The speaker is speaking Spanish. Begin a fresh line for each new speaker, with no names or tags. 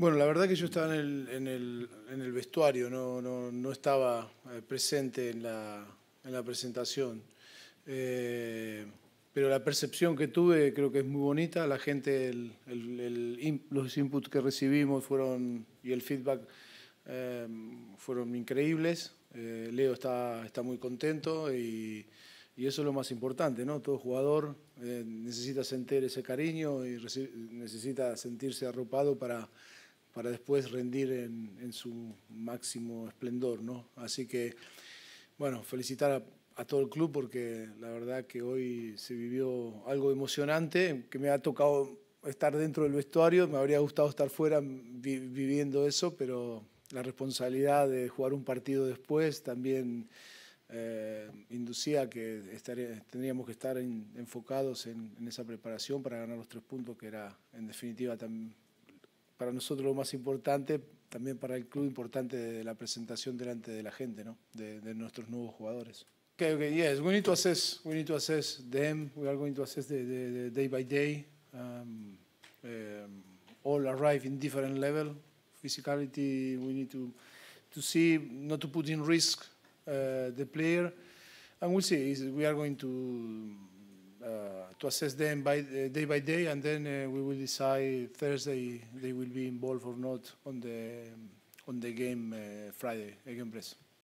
Bueno, la verdad que yo estaba en el, vestuario, no, estaba eh, presente en la, presentación. Eh, pero la percepción que tuve creo que es muy bonita. La gente, los inputs que recibimos fueron y el feedback em, fueron increíbles. Eh, Leo está, está muy contento y, y, eso es lo más importante, ¿no? Todo jugador necesita sentir ese cariño y necesita sentirse arropado para para después rendir en, su máximo esplendor. ¿no? Así que, bueno, felicitar a, todo el club porque la verdad que hoy se vivió algo emocionante, que me ha tocado estar dentro del vestuario, me habría gustado estar fuera viviendo eso, pero la responsabilidad de jugar un partido después también eh, inducía que tendríamos que estar enfocados en, en, esa preparación para ganar los tres puntos, que era en definitiva también para nosotros lo más importante, también para el club importante de la presentación delante de la gente, ¿no? de, de nuestros nuevos jugadores. Okay, okay, yes, we need to assess, we need to assess them. We are going to assess the, the, the day by day. Um, um, all arrive in different level. Physicality, we need to to see not to put in risk uh, the player, and we'll see. We are going to Uh, to assess them by uh, day by day, and then uh, we will decide Thursday they will be involved or not on the um, on the game Friday against Brest.